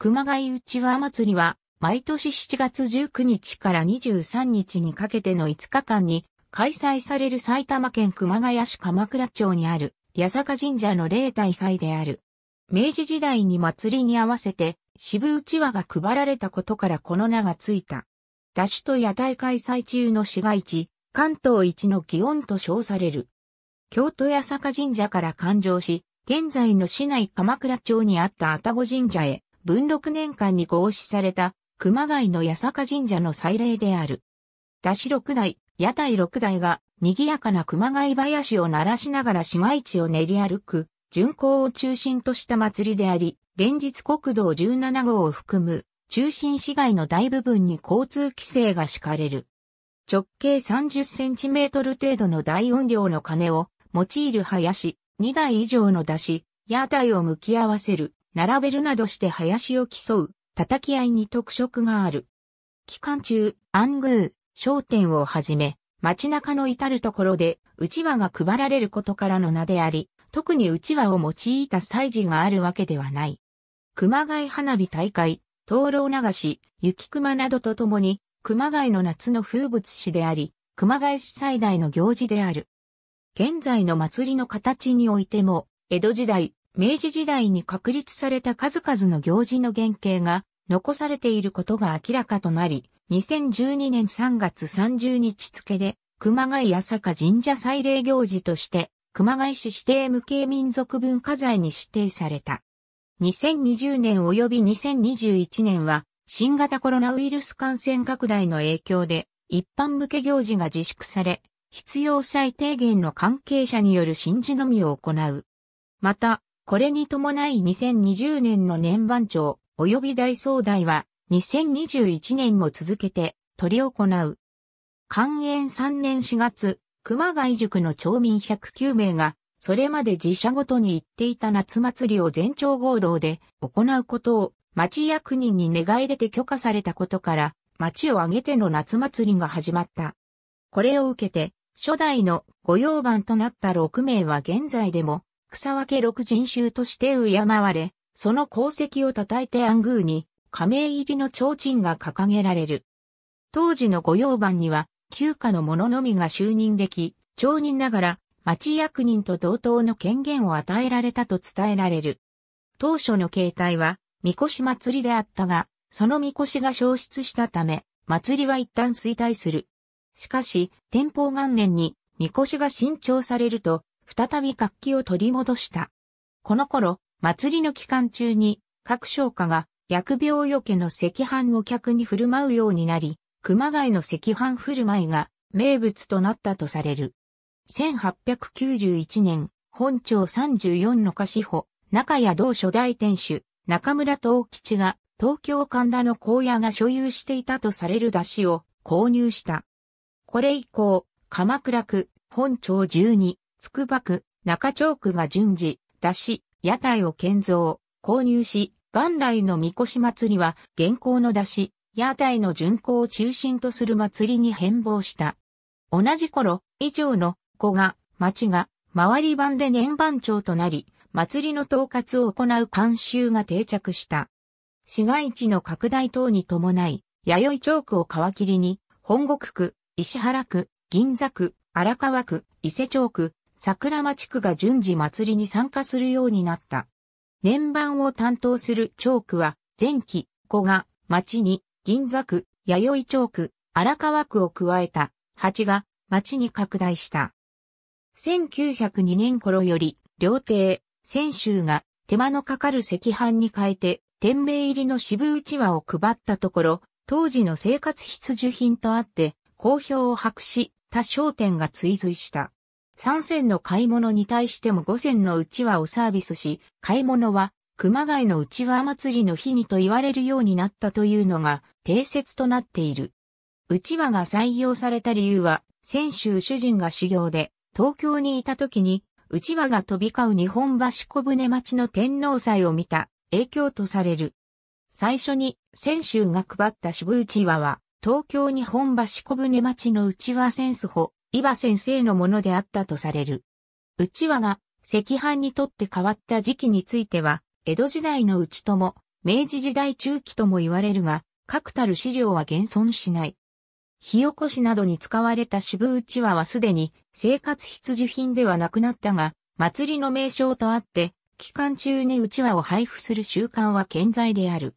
熊谷うちわ祭りは、毎年7月19日から23日にかけての5日間に、開催される埼玉県熊谷市鎌倉町にある、八坂神社の例大祭である。明治時代に祭りに合わせて、渋うちわが配られたことからこの名がついた。出しと屋台開催中の市街地、関東一の祇園と称される。京都八坂神社から誕生し、現在の市内鎌倉町にあった愛宕神社へ文禄年間に合祀された熊谷の八坂神社の祭礼である。出し六代、屋台六代が賑やかな熊谷林を鳴らしながら市街地を練り歩く、巡行を中心とした祭りであり、連日国道17号を含む中心市街の大部分に交通規制が敷かれる。直径30センチメートル程度の大音量の鐘を用いる林、2台以上の出し、屋台を向き合わせる並べるなどして林を競う、叩き合いに特色がある。期間中、暗宮、商店をはじめ、街中の至るところで、うちわが配られることからの名であり、特にうちわを用いた祭事があるわけではない。熊谷花火大会、灯籠流し、雪熊などとともに、熊谷の夏の風物詩であり、熊谷市最大の行事である。現在の祭りの形においても、江戸時代、明治時代に確立された数々の行事の原型が残されていることが明らかとなり、2012年3月30日付で、熊谷朝霞神社祭礼行事として、熊谷市指定無形民族文化財に指定された。2020年及び2021年は、新型コロナウイルス感染拡大の影響で、一般向け行事が自粛され、必要最低限の関係者による神事のみを行う。また、これに伴い2020年の年番長及び大総代は2021年も続けて取り行う。寛延3年4月、熊谷塾の町民109名が、それまで自社ごとに行っていた夏祭りを全町合同で行うことを町役人に願い出て許可されたことから、町を挙げての夏祭りが始まった。これを受けて、初代の御用番となった6名は現在でも草分け六人衆として敬われ、その功績を称えて暗宮に、加盟入りの提灯が掲げられる。当時の御用番には、旧家の者のみが就任でき、町人ながら、町役人と同等の権限を与えられたと伝えられる。当初の形態は、みこし祭りであったが、そのみこしが消失したため、祭りは一旦衰退する。しかし、天保元年に、みこしが新調されると、再び活気を取り戻した。この頃、祭りの期間中に、各商家が、薬病よけの赤飯を客に振る舞うようになり、熊谷の赤飯振る舞いが名物となったとされる。1891年、本庁34の菓子保、中谷同初代店主、中村東吉が、東京神田の荒野が所有していたとされる出汁を購入した。これ以降、鎌倉区、本町12、つくば区、中町区が順次、出し、屋台を建造、購入し、元来の三越祭りは、現行の出し、屋台の巡行を中心とする祭りに変貌した。同じ頃、以上の子が、町が、周り番で年番長となり、祭りの統括を行う慣習が定着した。市街地の拡大等に伴い、弥生町区を皮切りに、本国区、石原区、銀座区、荒川区、伊勢町区、桜間地区が順次祭りに参加するようになった。年番を担当するチョークは、前期、古賀、町に、銀座区、弥生チョーク、荒川区を加えた、八が、町に拡大した。1902年頃より、料亭、泉州が、手間のかかる赤飯に変えて、天命入りの渋うちわを配ったところ、当時の生活必需品とあって、好評を博し、他商店が追随した。3線の買い物に対しても5線のうちわをサービスし、買い物は熊谷のうちわ祭りの日にと言われるようになったというのが定説となっている。うちわが採用された理由は、泉州主人が修行で東京にいた時に、うちわが飛び交う日本橋小舟町の天皇祭を見た影響とされる。最初に泉州が配った渋うちわは、東京日本橋小舟町の内輪センスホ。伊波先生のものであったとされる。内輪が赤飯にとって変わった時期については、江戸時代のうちとも、明治時代中期とも言われるが、確たる資料は現存しない。火起こしなどに使われた渋内輪はすでに生活必需品ではなくなったが、祭りの名称とあって、期間中に内輪を配布する習慣は健在である。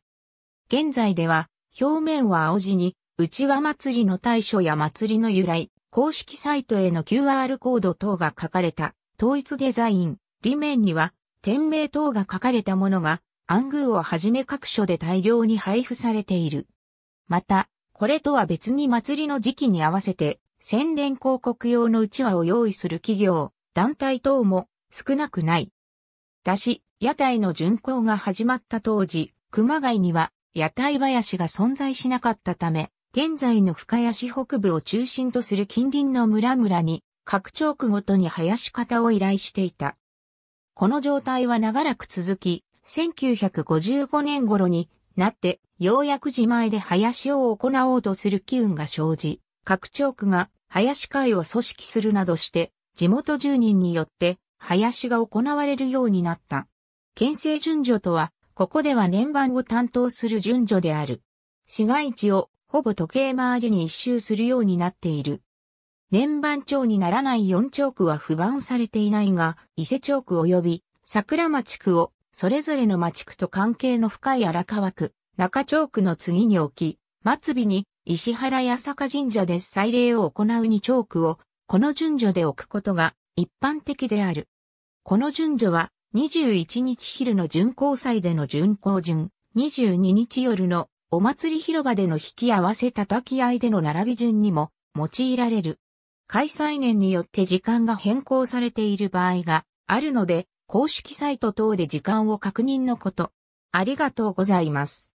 現在では、表面は青地に、内輪祭りの大書や祭りの由来、公式サイトへの QR コード等が書かれた統一デザイン、裏面には店名等が書かれたものが暗宮をはじめ各所で大量に配布されている。また、これとは別に祭りの時期に合わせて宣伝広告用のうちわを用意する企業、団体等も少なくない。だし、屋台の巡行が始まった当時、熊谷には屋台林が存在しなかったため、現在の深谷市北部を中心とする近隣の村々に、拡張区ごとに生やし方を依頼していた。この状態は長らく続き、1955年頃になって、ようやく自前で林を行おうとする機運が生じ、拡張区が林会を組織するなどして、地元住人によって林が行われるようになった。県政順序とは、ここでは年番を担当する順序である。市街地をほぼ時計回りに一周するようになっている。年番町にならないョー区は不番されていないが、伊勢町区及び桜町区をそれぞれの町区と関係の深い荒川区、中町区の次に置き、末尾に石原八坂神社で祭礼を行うョー区をこの順序で置くことが一般的である。この順序は21日昼の巡行祭での巡行順、22日夜のお祭り広場での引き合わせ叩き合いでの並び順にも用いられる。開催年によって時間が変更されている場合があるので、公式サイト等で時間を確認のこと。ありがとうございます。